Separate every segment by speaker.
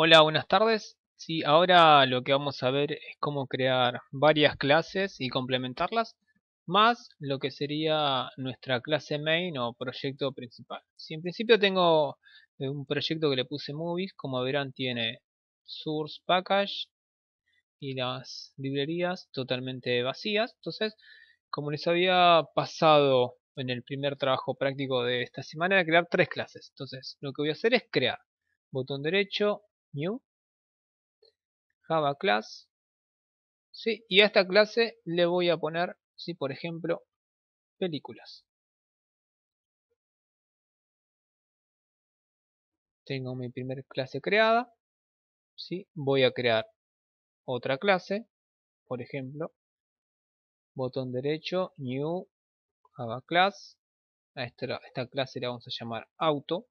Speaker 1: Hola, buenas tardes. Sí, ahora lo que vamos a ver es cómo crear varias clases y complementarlas, más lo que sería nuestra clase main o proyecto principal. Si en principio tengo eh, un proyecto que le puse movies, como verán tiene source package y las librerías totalmente vacías. Entonces, como les había pasado en el primer trabajo práctico de esta semana, crear tres clases. Entonces, lo que voy a hacer es crear.
Speaker 2: Botón derecho, new Java class ¿sí? y a esta clase le voy a poner ¿sí? por ejemplo películas tengo mi primera clase creada ¿sí? voy a crear otra clase por ejemplo botón derecho new Java class a esta, esta clase la vamos a llamar auto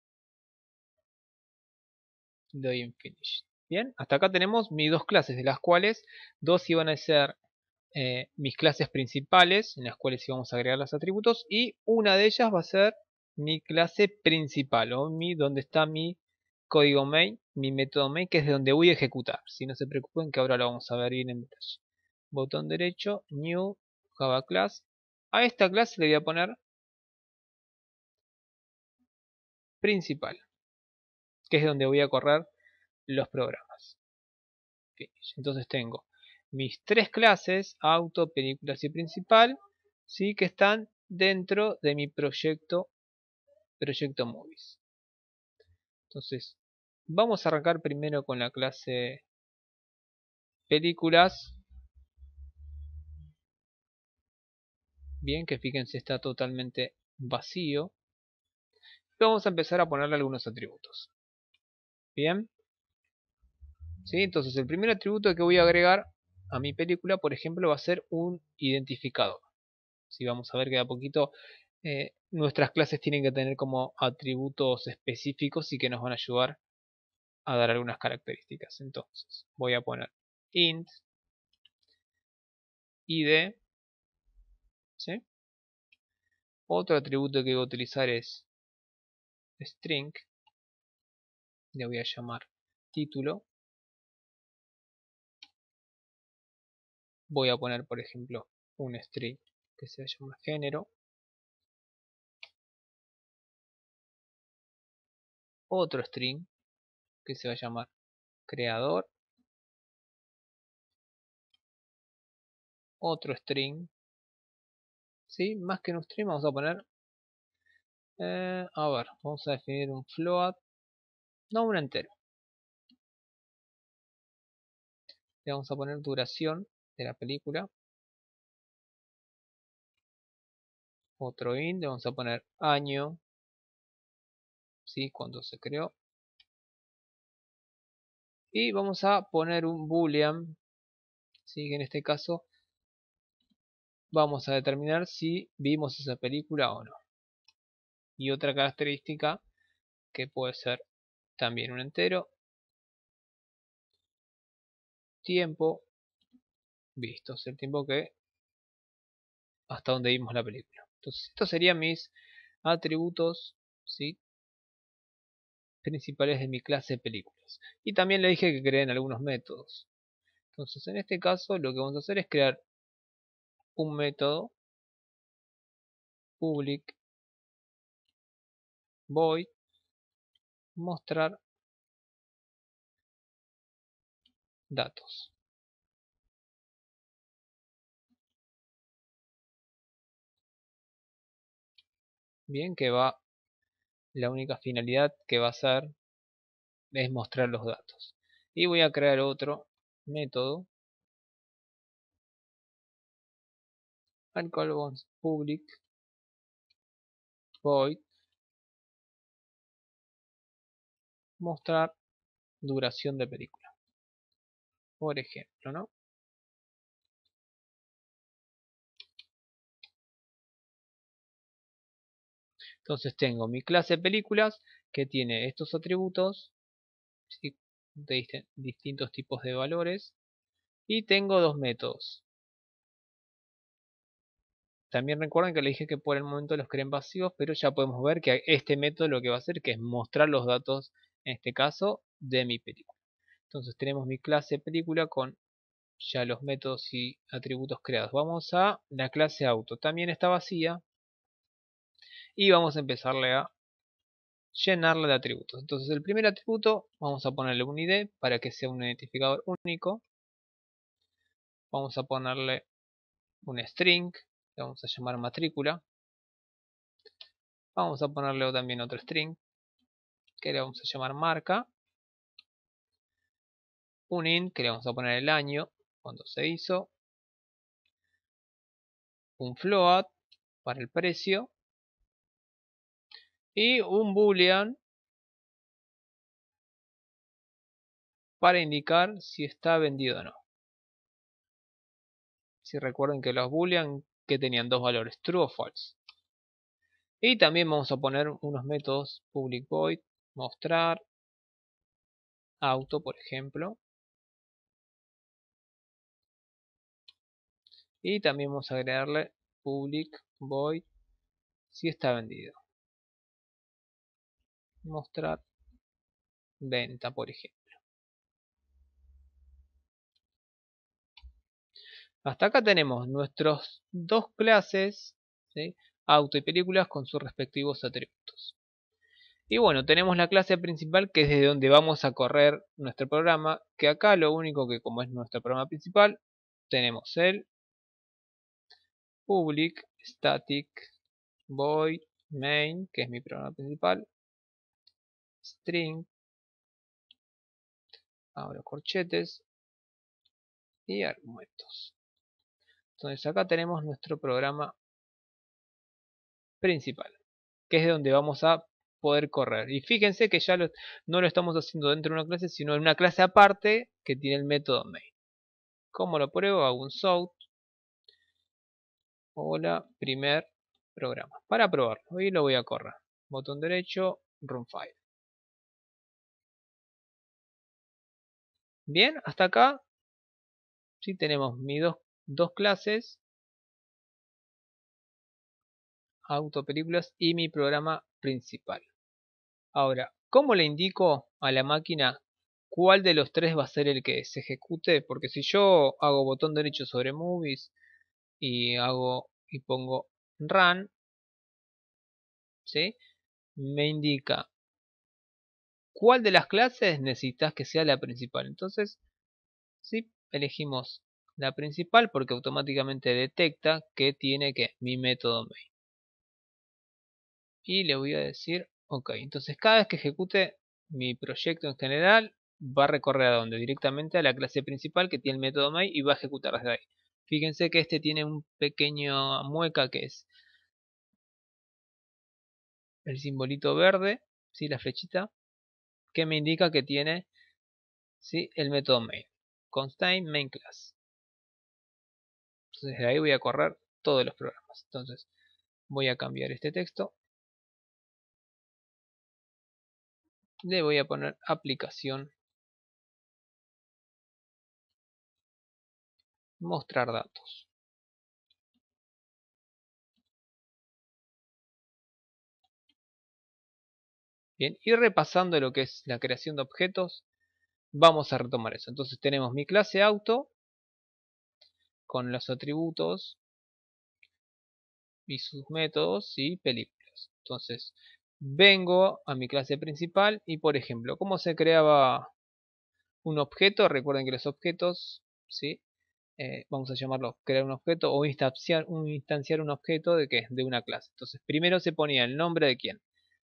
Speaker 1: doy en Finish. Bien, hasta acá tenemos mis dos clases, de las cuales dos iban a ser eh, mis clases principales, en las cuales íbamos a agregar los atributos, y una de ellas va a ser mi clase principal, o mi, donde está mi código main, mi método main, que es de donde voy a ejecutar. Si no se preocupen que ahora lo vamos a ver bien en detalle.
Speaker 2: Botón derecho, New, Java Class. A esta clase le voy a poner principal que es donde voy a correr los programas. Entonces tengo mis
Speaker 1: tres clases, auto, películas y principal, ¿sí? que están dentro de
Speaker 2: mi proyecto, proyecto movies. Entonces, vamos a arrancar primero con la clase películas.
Speaker 1: Bien, que fíjense está totalmente vacío. vamos a empezar a ponerle algunos atributos. Bien. ¿Sí? Entonces el primer atributo que voy a agregar a mi película, por ejemplo, va a ser un identificador. Si vamos a ver que de a poquito eh, nuestras clases tienen que tener como atributos específicos y que nos van a ayudar
Speaker 2: a dar algunas características. Entonces voy a poner int id. ¿sí? Otro atributo que voy a utilizar es string le voy a llamar título. Voy a poner, por ejemplo, un string que se llama género. Otro string que se va a llamar creador. Otro string. ¿Sí? Más que un string vamos a poner... Eh, a ver, vamos a definir un float no un entero. Le vamos a poner duración de la película. Otro in, le vamos a poner año, ¿sí? cuando se creó. Y vamos a poner un boolean, ¿sí? en este caso vamos a determinar si vimos esa película o no. Y otra característica que puede ser también un entero. Tiempo. visto es el tiempo que hasta donde vimos la película. Entonces, estos serían
Speaker 1: mis atributos ¿sí? principales de mi clase de películas. Y también le dije que creen algunos métodos. Entonces, en este caso, lo que vamos a
Speaker 2: hacer es crear un método public void mostrar datos. Bien, que va, la única finalidad que va a ser es mostrar los datos. Y voy a crear otro método alcohol public void mostrar duración de película. Por ejemplo, ¿no? Entonces tengo mi clase de películas que tiene estos atributos de distintos tipos de valores y tengo dos métodos. También recuerden que le dije que por el momento los creen
Speaker 1: vacíos, pero ya podemos ver que este método lo que va a hacer que es mostrar los datos en este caso, de mi película. Entonces tenemos mi clase película con ya los métodos y atributos creados. Vamos a la clase auto. También está vacía. Y vamos a empezarle a llenarla de atributos. Entonces el primer atributo vamos a ponerle un ID para que sea un identificador único. Vamos a ponerle un string, le vamos a llamar matrícula. Vamos a ponerle también otro string que le vamos a llamar marca.
Speaker 2: Un int que le vamos a poner el año cuando se hizo. Un float para el precio. Y un boolean para indicar si está vendido o no. Si recuerden que los boolean que tenían dos valores, true o false. Y también vamos a poner unos métodos public void mostrar, auto, por ejemplo. Y también vamos a agregarle public void si está vendido. Mostrar venta, por ejemplo.
Speaker 1: Hasta acá tenemos nuestros dos clases, auto y películas, con sus respectivos atributos. Y bueno, tenemos la clase principal que es de donde vamos a correr nuestro programa, que acá lo único que como es nuestro programa principal, tenemos
Speaker 2: el public static void main, que es mi programa principal, string, abro corchetes y argumentos. Entonces acá tenemos nuestro programa principal,
Speaker 1: que es de donde vamos a poder correr. Y fíjense que ya no lo estamos haciendo dentro de una clase, sino en una clase aparte que tiene el método main. ¿Cómo lo pruebo? Hago un
Speaker 2: sort. Hola, primer programa. Para probarlo, y lo voy a correr. Botón derecho, run file. Bien, hasta acá. si tenemos mis dos, dos clases. Autopelículas y mi programa principal. Ahora, ¿cómo le indico a la máquina
Speaker 1: cuál de los tres va a ser el que se ejecute? Porque si yo hago botón derecho sobre
Speaker 2: movies y hago y pongo run, ¿sí? Me indica cuál de las clases
Speaker 1: necesitas que sea la principal. Entonces, si elegimos la principal porque automáticamente detecta que tiene que mi método main y le voy a decir ok. Entonces cada vez que ejecute mi proyecto en general va a recorrer a donde Directamente a la clase principal que tiene el método main y va a ejecutar desde ahí. Fíjense que este tiene un pequeño mueca que es
Speaker 2: el simbolito verde, ¿sí? la flechita, que me indica que tiene ¿sí? el método main. Constant main class. Entonces de ahí voy a correr todos los programas. Entonces voy a cambiar este texto le voy a poner aplicación mostrar datos bien y repasando lo que es la creación de objetos
Speaker 1: vamos a retomar eso entonces tenemos mi clase auto con los atributos y sus métodos y películas entonces vengo a mi clase principal y por ejemplo, ¿cómo se creaba un objeto? Recuerden que los objetos, ¿sí? Eh, vamos a llamarlo crear un objeto o instanciar un, objeto de De una clase. Entonces, primero se ponía el nombre de quién?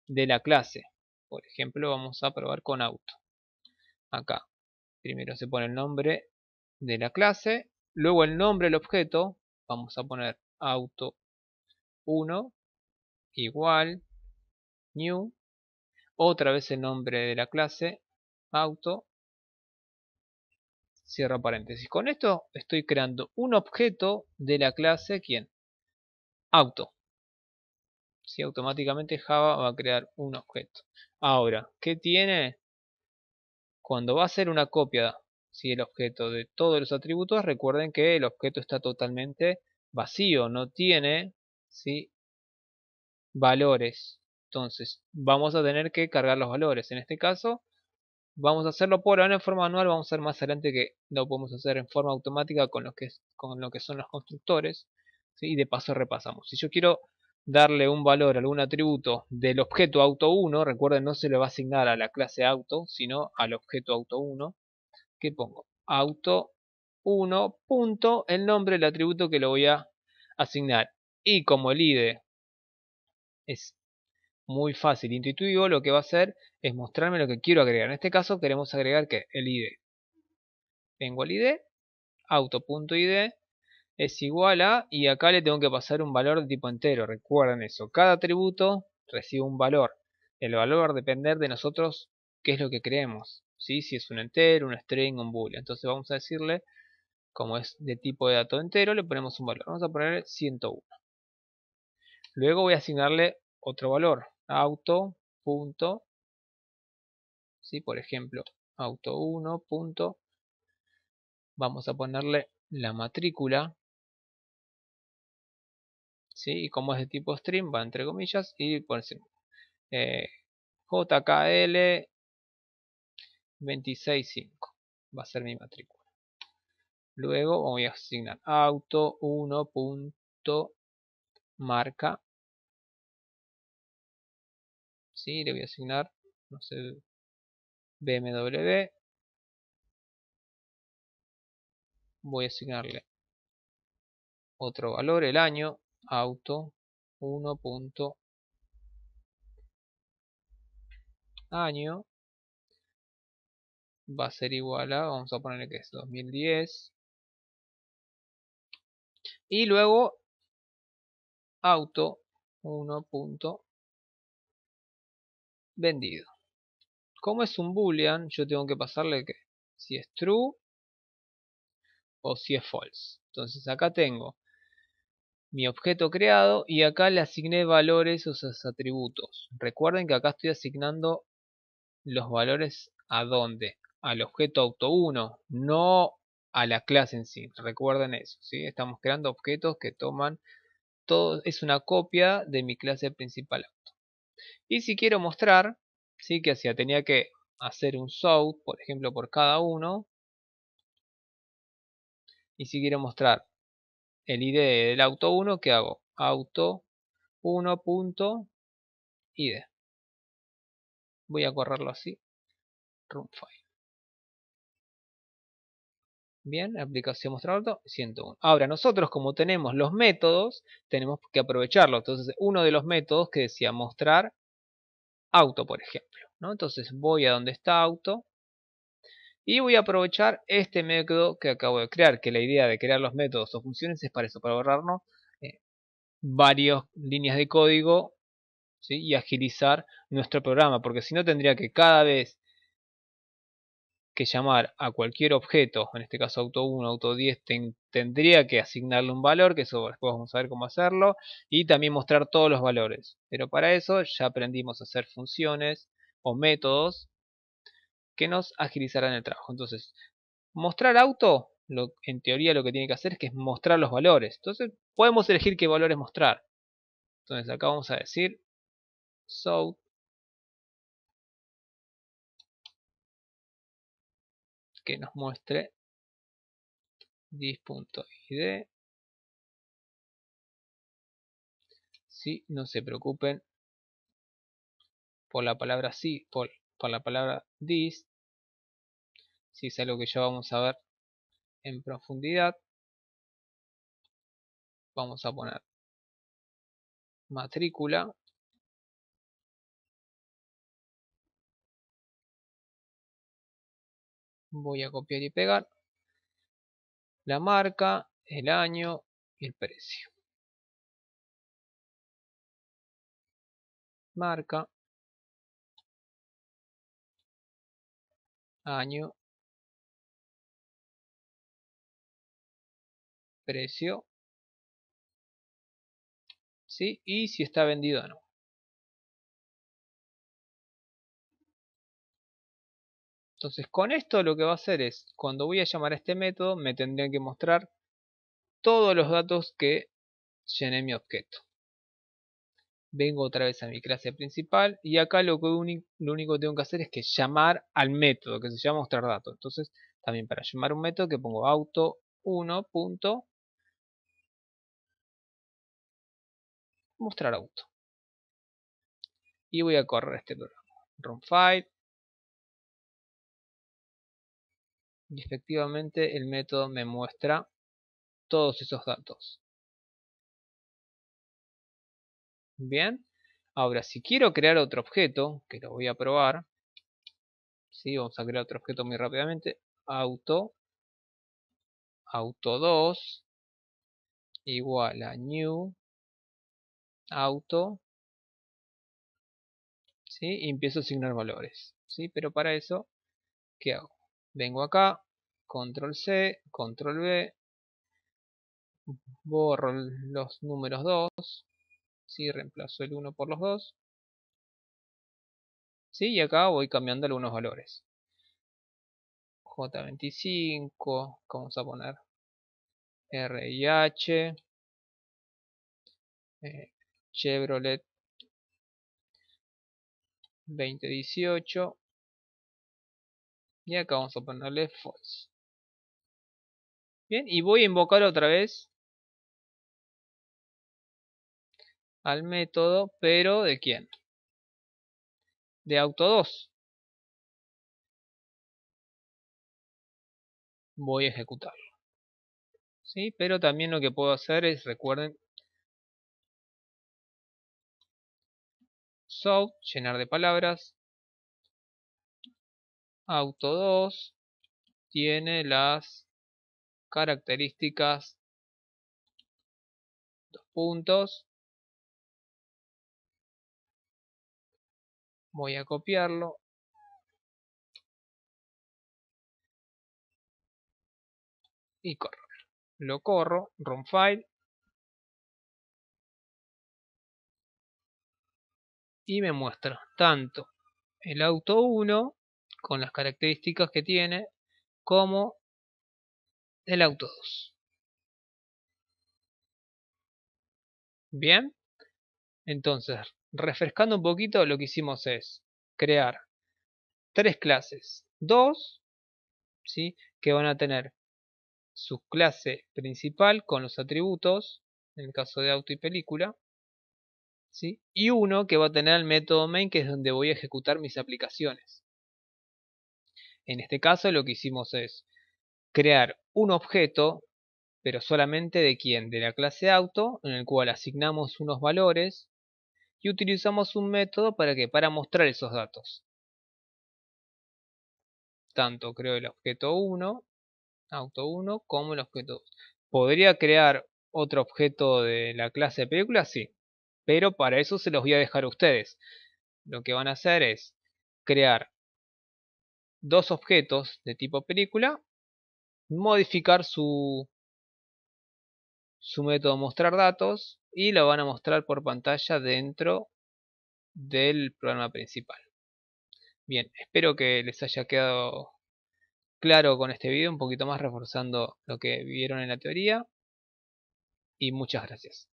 Speaker 1: De la clase. Por ejemplo, vamos a probar con auto. Acá. Primero se pone el nombre de la clase, luego el nombre del objeto, vamos a poner auto 1 igual new, otra vez el nombre de la clase, auto, cierro paréntesis. Con esto estoy creando un objeto de la clase, ¿quién? Auto. Si automáticamente Java va a crear un objeto. Ahora, ¿qué tiene? Cuando va a hacer una copia si el objeto de todos los atributos, recuerden que el objeto está totalmente vacío, no tiene ¿sí? valores. Entonces, vamos a tener que cargar los valores. En este caso, vamos a hacerlo por ahora en forma manual. Vamos a ver más adelante que lo podemos hacer en forma automática con lo que, con lo que son los constructores. Y de paso repasamos. Si yo quiero darle un valor a algún atributo del objeto auto1, recuerden no se le va a asignar a la clase auto, sino al objeto auto1, que pongo auto1 punto el nombre del atributo que lo voy a asignar. Y como el id es muy fácil, intuitivo, lo que va a hacer es mostrarme lo que quiero agregar. En este caso queremos agregar que el ID. Tengo el ID, auto.id es igual a, y acá le tengo que pasar un valor de tipo entero. Recuerden eso, cada atributo recibe un valor. El valor va a depender de nosotros qué es lo que creemos. ¿sí? Si es un entero, un string, un bool. Entonces vamos a decirle, como es de tipo de dato entero, le ponemos un valor. Vamos a poner 101. Luego voy a asignarle otro valor, auto. Punto, ¿sí? Por ejemplo, auto 1. Punto, vamos a ponerle la matrícula.
Speaker 2: ¿sí? Y como es de tipo stream va entre comillas y por eh, JKL 265 va a ser mi matrícula. Luego voy a asignar auto 1. Punto, marca ¿sí? Le voy a asignar, no sé, BMW. Voy a asignarle otro valor, el año, auto, 1. año va a ser igual a, vamos a ponerle que es 2010 y luego auto 1 vendido. Como es un boolean, yo tengo que pasarle que si es true o si es false.
Speaker 1: Entonces acá tengo mi objeto creado y acá le asigné valores o sus atributos. Recuerden que acá estoy asignando los valores a dónde? Al objeto auto1, no a la clase en sí. Recuerden eso, si Estamos creando objetos que toman todo, es una copia de mi clase principal. Y si quiero mostrar, sí que hacía, tenía que hacer un South, por ejemplo, por cada uno. Y si quiero mostrar
Speaker 2: el ID del auto 1, ¿qué hago? Auto 1.id. Voy a correrlo así. Run file. Bien, aplicación mostrar auto 101.
Speaker 1: Ahora, nosotros como tenemos los métodos, tenemos que aprovecharlo. Entonces, uno de los métodos que decía mostrar auto, por ejemplo. ¿no? Entonces voy a donde está auto y voy a aprovechar este método que acabo de crear, que la idea de crear los métodos o funciones es para eso, para ahorrarnos eh, varias líneas de código y agilizar nuestro programa, porque si no tendría que cada vez que llamar a cualquier objeto, en este caso auto 1, auto 10, tendría que asignarle un valor, que eso después vamos a ver cómo hacerlo, y también mostrar todos los valores. Pero para eso ya aprendimos a hacer funciones o métodos que nos agilizarán el trabajo. Entonces, mostrar auto, en teoría lo que tiene que hacer es que es
Speaker 2: mostrar los valores. Entonces, podemos elegir qué valores mostrar. Entonces, acá vamos a decir so que nos muestre dis.id. si no se preocupen por la palabra sí, por, la palabra dis. Si es algo que ya vamos a ver en profundidad, vamos a poner matrícula voy a copiar y pegar la marca, el año y el precio. Marca, año, precio, ¿sí? y si está vendido o no. Entonces con esto lo que va a hacer es, cuando voy a llamar a este método, me tendrían que mostrar
Speaker 1: todos los datos que llené mi objeto. Vengo otra vez a mi clase principal y acá lo, lo único que tengo que hacer es que llamar al método que
Speaker 2: se llama mostrar datos. Entonces también para llamar un método que pongo auto 1. mostrar auto. Y voy a correr este programa. Run file. y efectivamente el método me muestra todos esos datos. Bien, ahora si quiero crear otro objeto, que lo voy a probar, ¿sí? vamos a crear otro objeto muy rápidamente, auto, auto 2, igual a new, auto, ¿sí? y empiezo a asignar valores. ¿sí? Pero para eso, ¿qué hago? vengo acá, control C, control B,
Speaker 1: borro los números 2, ¿sí? reemplazo el 1 por los
Speaker 2: 2, ¿sí? y acá voy cambiando algunos valores. J25, vamos a poner RIH, eh, Chevrolet 2018, y acá vamos a ponerle false. Bien, y voy a invocar otra vez al método, pero ¿de quién? De auto 2. Voy a ejecutarlo. ¿Sí? Pero también lo que puedo hacer es, recuerden, so, llenar de palabras, Auto 2 tiene las características dos puntos. Voy a copiarlo. Y corro. Lo corro, run file. Y me muestra tanto el auto 1 con las características que tiene como el Auto 2. Bien, entonces refrescando un poquito lo que hicimos es crear tres clases,
Speaker 1: dos ¿sí? que van a tener su clase principal con los atributos, en el caso de auto y película, y uno que va a tener el método main que es donde voy a ejecutar mis aplicaciones. En este caso lo que hicimos es crear un objeto, pero solamente de quién, de la clase auto, en el cual asignamos unos valores y utilizamos un método para que para mostrar esos datos. Tanto creo el objeto 1, auto 1, como el objeto 2. ¿Podría crear otro objeto de la clase película? Sí, pero para eso se los voy a dejar a ustedes. Lo que van a hacer es crear dos objetos de tipo película, modificar su, su método mostrar datos y lo van a mostrar por pantalla dentro del programa principal. Bien, espero que les haya quedado
Speaker 2: claro con este vídeo un poquito más reforzando lo que vieron en la teoría. Y muchas gracias.